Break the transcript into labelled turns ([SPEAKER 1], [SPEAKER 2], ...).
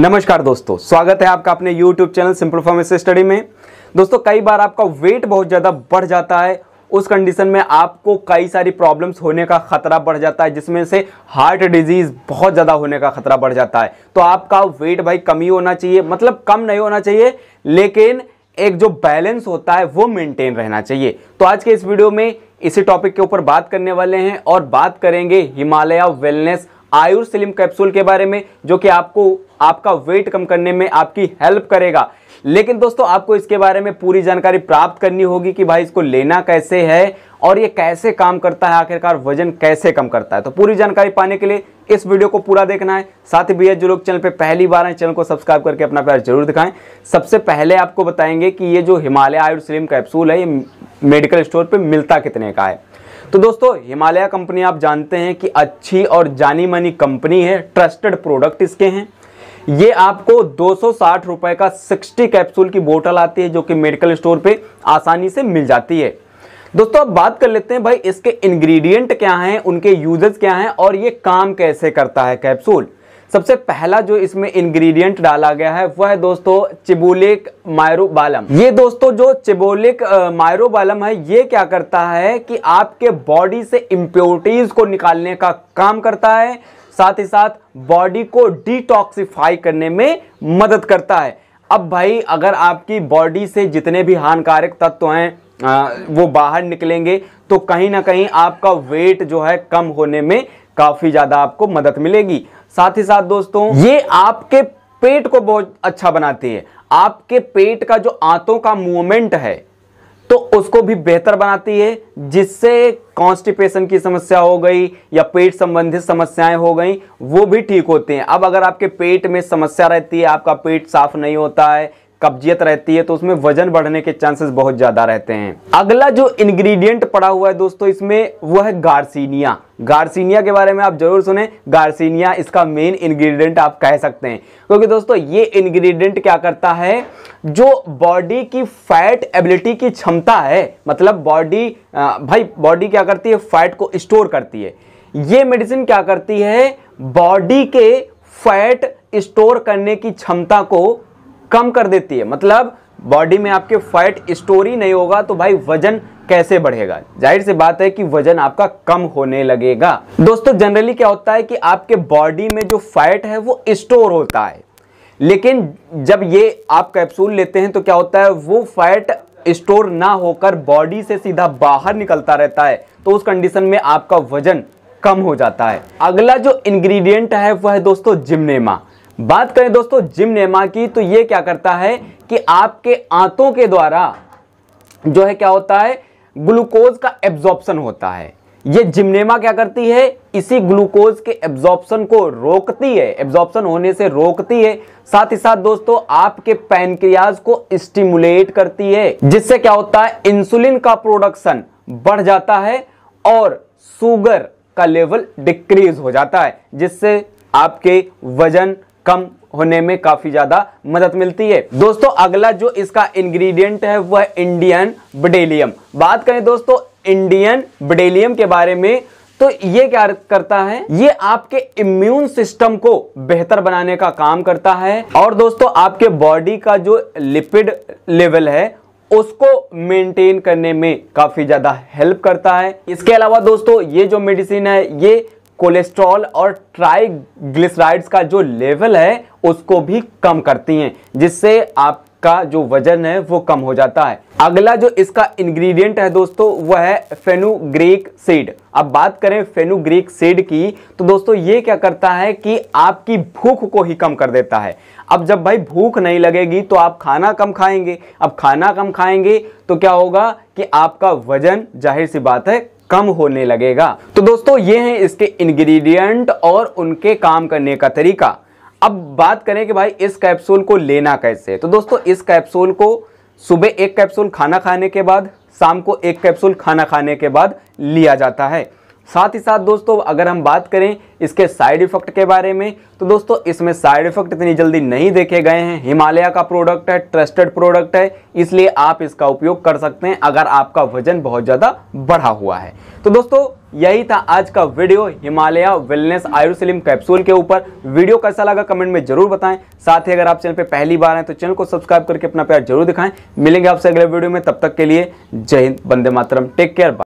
[SPEAKER 1] नमस्कार दोस्तों स्वागत है आपका अपने YouTube चैनल सिंपल फॉर्मेश स्टडी में दोस्तों कई बार आपका वेट बहुत ज़्यादा बढ़ जाता है उस कंडीशन में आपको कई सारी प्रॉब्लम्स होने का खतरा बढ़ जाता है जिसमें से हार्ट डिजीज़ बहुत ज़्यादा होने का खतरा बढ़ जाता है तो आपका वेट भाई कम ही होना चाहिए मतलब कम नहीं होना चाहिए लेकिन एक जो बैलेंस होता है वो मेंटेन रहना चाहिए तो आज के इस वीडियो में इसी टॉपिक के ऊपर बात करने वाले हैं और बात करेंगे हिमालय वेलनेस स्लिम कैप्सूल के बारे में जो कि आपको आपका वेट कम करने में आपकी हेल्प करेगा लेकिन दोस्तों आपको इसके बारे में पूरी जानकारी प्राप्त करनी होगी कि भाई इसको लेना कैसे है और ये कैसे काम करता है आखिरकार वजन कैसे कम करता है तो पूरी जानकारी पाने के लिए इस वीडियो को पूरा देखना है साथ ही भैया जो लोग चैनल पे पहली बार हैं चैनल को सब्सक्राइब करके अपना प्यार जरूर दिखाएं सबसे पहले आपको बताएंगे कि ये जो हिमालय आयुर्सिलिम कैप्सूल है ये मेडिकल स्टोर पर मिलता कितने का है तो दोस्तों हिमालय कंपनी आप जानते हैं कि अच्छी और जानी मानी कंपनी है ट्रस्टेड प्रोडक्ट इसके हैं ये आपको दो रुपए का 60 कैप्सूल की बोतल आती है जो कि मेडिकल स्टोर पे आसानी से मिल जाती है दोस्तों अब बात कर लेते हैं भाई इसके इंग्रेडिएंट क्या हैं उनके यूजेस क्या हैं और ये काम कैसे करता है कैप्सूल सबसे पहला जो इसमें इंग्रेडिएंट डाला गया है वह है दोस्तों चिबोलिक मायरोबालम ये दोस्तों जो चिबोलिक मायरोबालम है ये क्या करता है कि आपके बॉडी से इम्प्योरिटीज को निकालने का काम करता है साथ ही साथ बॉडी को डिटॉक्सिफाई करने में मदद करता है अब भाई अगर आपकी बॉडी से जितने भी हानिकारक तत्व हैं आ, वो बाहर निकलेंगे तो कहीं ना कहीं आपका वेट जो है कम होने में काफ़ी ज़्यादा आपको मदद मिलेगी साथ ही साथ दोस्तों ये आपके पेट को बहुत अच्छा बनाती है आपके पेट का जो आंतों का मूवमेंट है तो उसको भी बेहतर बनाती है जिससे कॉन्स्टिपेशन की समस्या हो गई या पेट संबंधित समस्याएं हो गई वो भी ठीक होती हैं अब अगर आपके पेट में समस्या रहती है आपका पेट साफ नहीं होता है कब्जियत रहती है तो उसमें वजन बढ़ने के चांसेस बहुत ज़्यादा रहते हैं अगला जो इंग्रेडिएंट पड़ा हुआ है दोस्तों इसमें वो है गार्सिनिया गार्सिनिया के बारे में आप जरूर सुने गार्सिनिया इसका मेन इंग्रेडिएंट आप कह सकते हैं क्योंकि दोस्तों ये इंग्रेडिएंट क्या करता है जो बॉडी की फैट एबिलिटी की क्षमता है मतलब बॉडी भाई बॉडी क्या करती है फैट को स्टोर करती है ये मेडिसिन क्या करती है बॉडी के फैट स्टोर करने की क्षमता को कम कर देती है मतलब बॉडी में आपके फैट स्टोरी नहीं होगा तो भाई वजन कैसे बढ़ेगा जाहिर सी बात है कि वजन आपका कम होने लगेगा दोस्तों जनरली क्या होता है कि आपके बॉडी में जो फैट है वो स्टोर होता है लेकिन जब ये आप कैप्सूल लेते हैं तो क्या होता है वो फैट स्टोर ना होकर बॉडी से सीधा बाहर निकलता रहता है तो उस कंडीशन में आपका वजन कम हो जाता है अगला जो इंग्रेडिएंट है वह है दोस्तों जिम्नेमा बात करें दोस्तों जिमनेमा की तो ये क्या करता है कि आपके आंतों के द्वारा जो है क्या होता है ग्लूकोज का एब्जॉर्प्शन होता है ये जिमनेमा क्या करती है इसी ग्लूकोज के एब्जॉर्प्शन को रोकती है एब्जॉर्प्शन होने से रोकती है साथ ही साथ दोस्तों आपके पैनक्रियाज को स्टिमुलेट करती है जिससे क्या होता है इंसुलिन का प्रोडक्शन बढ़ जाता है और शुगर का लेवल डिक्रीज हो जाता है जिससे आपके वजन कम होने में काफ़ी ज़्यादा मदद मिलती है दोस्तों अगला जो इसका इंग्रेडिएंट है वह है इंडियन बडेलियम बात करें दोस्तों इंडियन बडेलियम के बारे में तो ये क्या करता है ये आपके इम्यून सिस्टम को बेहतर बनाने का काम करता है और दोस्तों आपके बॉडी का जो लिपिड लेवल है उसको मेंटेन करने में काफ़ी ज़्यादा हेल्प करता है इसके अलावा दोस्तों ये जो मेडिसिन है ये कोलेस्ट्रॉल और ट्राइग्लिसराइड्स का जो लेवल है उसको भी कम करती हैं जिससे आपका जो वजन है वो कम हो जाता है अगला जो इसका इंग्रेडिएंट है दोस्तों वह है फेनुग्रीक सीड अब बात करें फेनुग्रीक सीड की तो दोस्तों ये क्या करता है कि आपकी भूख को ही कम कर देता है अब जब भाई भूख नहीं लगेगी तो आप खाना कम खाएंगे अब खाना कम खाएंगे तो क्या होगा कि आपका वजन जाहिर सी बात है कम होने लगेगा तो दोस्तों ये हैं इसके इंग्रेडिएंट और उनके काम करने का तरीका अब बात करें कि भाई इस कैप्सूल को लेना कैसे तो दोस्तों इस कैप्सूल को सुबह एक कैप्सूल खाना खाने के बाद शाम को एक कैप्सूल खाना खाने के बाद लिया जाता है साथ ही साथ दोस्तों अगर हम बात करें इसके साइड इफ़ेक्ट के बारे में तो दोस्तों इसमें साइड इफ़ेक्ट इतनी जल्दी नहीं देखे गए हैं हिमालय का प्रोडक्ट है ट्रस्टेड प्रोडक्ट है इसलिए आप इसका उपयोग कर सकते हैं अगर आपका वजन बहुत ज़्यादा बढ़ा हुआ है तो दोस्तों यही था आज का वीडियो हिमालय वेलनेस आयुर्सिलिम कैप्सूल के ऊपर वीडियो कैसा लगा कमेंट में जरूर बताएं साथ ही अगर आप चैनल पर पहली बार हैं तो चैनल को सब्सक्राइब करके अपना प्यार जरूर दिखाएं मिलेंगे आपसे अगले वीडियो में तब तक के लिए जय हिंद बंदे मातरम टेक केयर